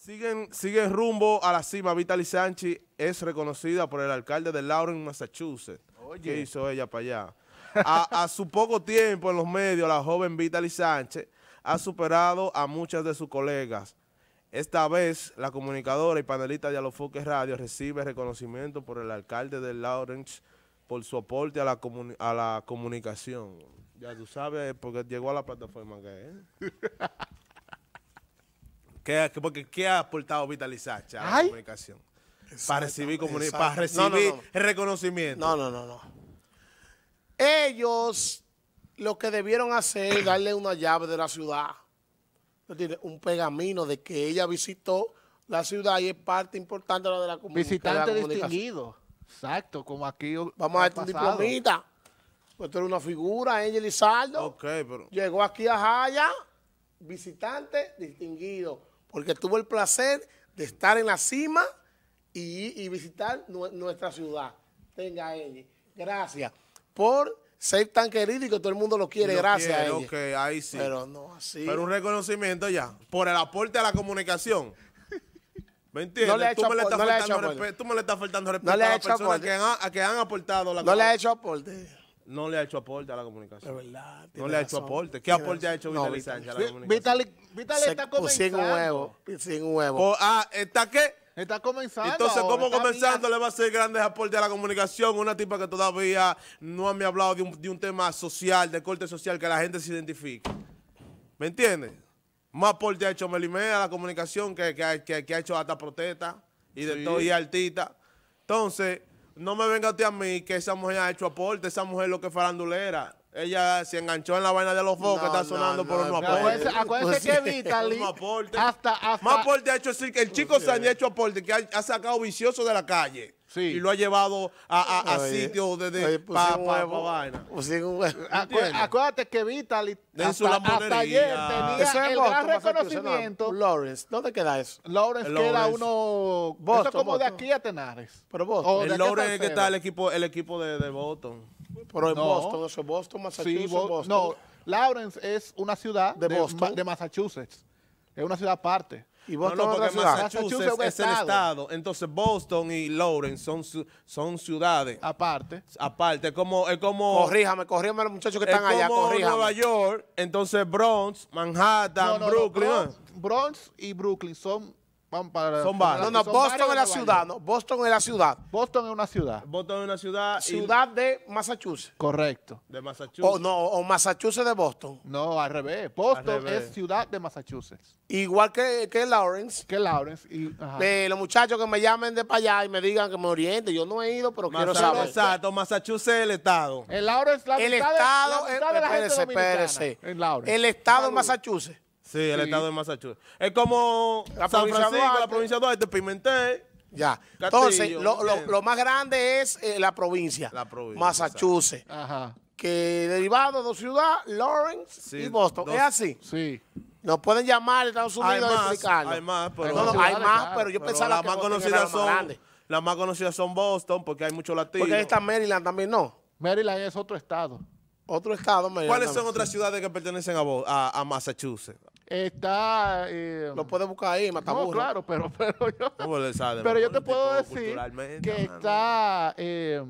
Siguen, sigue rumbo a la cima. Vitaly Sánchez es reconocida por el alcalde de Lawrence, Massachusetts. ¿Qué hizo ella para allá? A, su poco tiempo en los medios, la joven Vitali Sánchez ha superado a muchas de sus colegas. Esta vez, la comunicadora y panelista de Alofoque Radio recibe reconocimiento por el alcalde de Lawrence por su aporte a la, a la comunicación. Ya tú sabes, porque llegó a la plataforma que es. ¿Qué, porque, ¿qué ha aportado Vitalizar a la comunicación? Para recibir, para recibir reconocimiento. No, no, no, no. Ellos lo que debieron hacer es darle una llave de la ciudad. Un pegamino de que ella visitó la ciudad y es parte importante de la, de Visitante distinguido. Exacto, como aquí. Vamos a ver un diplomita. Esto pues era una figura, Angel Izardo. Ok, pero. Llegó aquí a Jaya, visitante distinguido porque tuvo el placer de estar en la cima y, visitar nuestra ciudad. Tenga ella. Gracias por ser tan querido y que todo el mundo lo quiere. gracias a ella. ahí sí. Pero no así. Pero un reconocimiento ya por el aporte a la comunicación. ¿Me entiendes? No le tú, me le estás faltando respeto, le estás faltando respeto no a las personas que han, que han aportado la No le ha hecho aporte no le ha hecho aporte a la comunicación. verdad. No le ha hecho aporte. ¿Qué aporte ha hecho Vitali Sánchez a la comunicación? Vitali, está comenzando. Sin huevo. Sin huevo. Pues, ah, ¿está qué? Está comenzando. Entonces, ¿cómo comenzando le va a hacer grandes aportes a la comunicación? Una tipa que todavía no me ha hablado de un, de un tema social, de corte social, que la gente se identifique. ¿Me entiendes? Más aporte ha hecho Melimea a la comunicación que, que, que, ha hecho hasta protesta y de todo y artista. Entonces, no me venga usted a mí que esa mujer ha hecho aporte, esa mujer lo que farandulera. Ella se enganchó en la vaina de los focos que está sonando por no, unos aportes. Acuérdense, pues pues que Vitali. Hasta, hasta, Más aporte ha hecho decir que el chico pues se ha hecho aporte, que ha, sacado vicioso de la calle. Y lo ha llevado a, a, a de, pa, pa, vaina. acuérdate que Vitali hasta, ayer tenía el gran reconocimiento. Lawrence, ¿dónde queda eso? Lawrence, queda uno... eso es como de aquí a Tenares. Pero El Lawrence es que está el equipo, el equipo de, de pero en Boston, eso es Boston, Massachusetts. Boston. No, Lawrence es una ciudad de, Boston. de Massachusetts. Es una ciudad aparte. Y Boston no, no, Massachusetts, es, el estado. Entonces Boston y Lawrence son, son ciudades. Aparte. Aparte. Como, es como... Corríjame, corríjame a los muchachos que están allá, corríjame. Nueva York, entonces Bronx, Manhattan, Brooklyn. Bronx, y Brooklyn son son varios. No, no, Boston es la ciudad, Boston es la ciudad. Boston es una ciudad. Boston es una ciudad. Ciudad de Massachusetts. Correcto. De Massachusetts. O no, Massachusetts de Boston. No, al revés. Boston es ciudad de Massachusetts. Igual que, que Lawrence. Que Lawrence. Y, los muchachos que me llamen de para allá y me digan que me oriente. Yo no he ido, pero quiero saber. Exacto, Massachusetts es el estado. El Lawrence, el estado, de, la de la el estado de Massachusetts Sí, el estado de Massachusetts. Es como la San Francisco, la provincia de Duarte, Pimentel. Ya. Castillo, Entonces, lo, lo, lo, más grande es eh, la provincia. La provincia. Massachusetts. Ajá. Que derivado de dos ciudades, Lawrence y Boston. ¿Es así? Sí. Nos pueden llamar Estados Unidos a Hay más, pero, no, no, hay más, pero yo pensaba la que más conocidas son, Las más conocidas son Boston, porque hay muchos latinos. Porque ahí está Maryland también, ¿no? Maryland es otro estado. Otro estado, Maryland. ¿Cuáles son otras ciudades que pertenecen a, a Massachusetts? Está. Eh, lo puedes buscar ahí, Mataburro. No, claro, pero, pero yo. pero yo te puedo decir que está. Eh,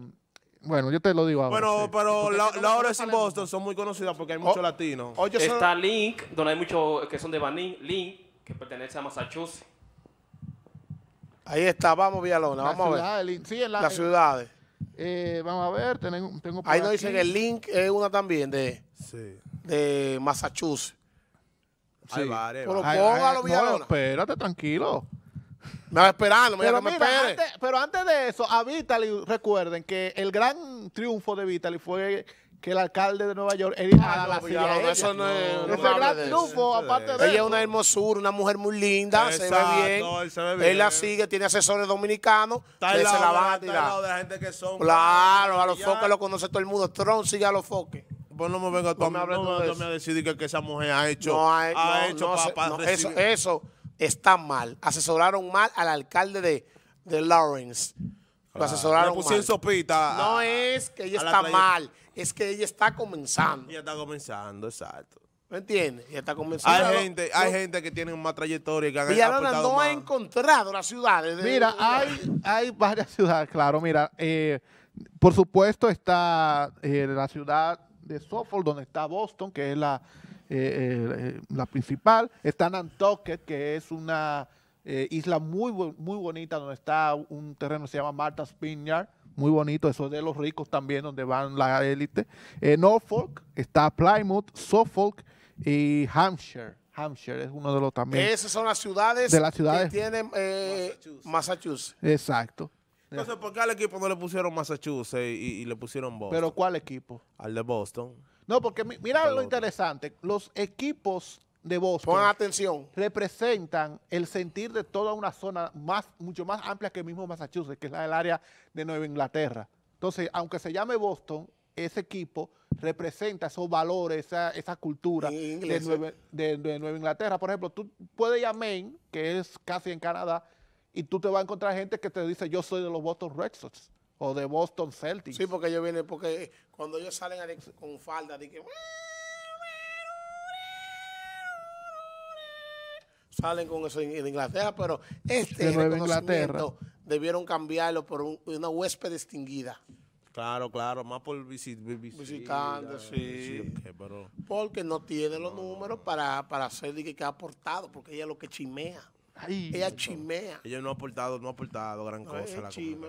bueno, yo te lo digo ahora. Bueno, pero la, la Boston son muy conocidas porque hay muchos oh, latinos. está Link, donde hay muchos que son de Baní. Link, que pertenece a Massachusetts. Ahí está, vamos, Villalona, vamos a ver. Sí, en la, Las ciudades. Eh, vamos a ver, tengo, tengo Ahí nos dicen que Link es una también de Massachusetts. Pero póngalo, bien, espérate, tranquilo. Me va a esperar. pero, antes, de eso, a Vitali, recuerden que el gran triunfo de Vitali fue que el alcalde de Nueva York, ah, Eso no, es, no, gran triunfo, aparte de Ella es una hermosura, una mujer muy linda, se, ve bien. Él, la sigue, tiene asesores dominicanos, está se la van a tirar. Claro, a los foques lo conoce todo el mundo. Trump sigue a los foques. Pues no me venga pues tú, no, me a decir que, esa mujer ha hecho. eso, está mal. Asesoraron mal al alcalde de, Lawrence. Lo ah, asesoraron mal. No es que ella está mal, es que ella está comenzando. Ella está comenzando, exacto. ¿Me entiendes? Ya está comenzando. Hay gente, hay gente que tiene una trayectoria y que no ha encontrado las ciudades. Mira, hay, hay varias ciudades, claro. Mira, eh, por supuesto está eh, la ciudad de Suffolk, donde está Boston, que es la, eh, eh, eh, la principal. Está Nantucket, que es una isla muy, muy bonita, donde está un terreno que se llama Martha's Vineyard, muy bonito, eso es de los ricos también, donde van la élite. Norfolk, está Plymouth, Suffolk y Hampshire. Hampshire es uno de los también. Esas son las ciudades, de las ciudades que tiene Massachusetts. Exacto. Entonces, ¿por qué al equipo no le pusieron Massachusetts y, le pusieron Boston? ¿Pero cuál equipo? Al de Boston. No, porque mira lo interesante. Los equipos de Boston. atención. Representan el sentir de toda una zona más, mucho más amplia que el mismo Massachusetts, que es la del área de Nueva Inglaterra. Entonces, aunque se llame Boston, ese equipo representa esos valores, esa, esa cultura de Nueva, Inglaterra. Por ejemplo, tú puedes llamar Maine, que es casi en Canadá, y tú te vas a encontrar gente que te dice, yo soy de los Boston Red Sox o de Boston Celtics. Sí, porque ellos vienen, porque cuando ellos salen con falda, que Salen con eso en, Inglaterra, pero este de Inglaterra. debieron cambiarlo por una huésped distinguida. Claro, claro, más por visit, visitantes sí. porque no tiene los números para, para hacer que, que ha aportado, porque ella es lo que chimea. Ay, ella chimea. Ella no ha aportado, no ha aportado gran cosa. la chima,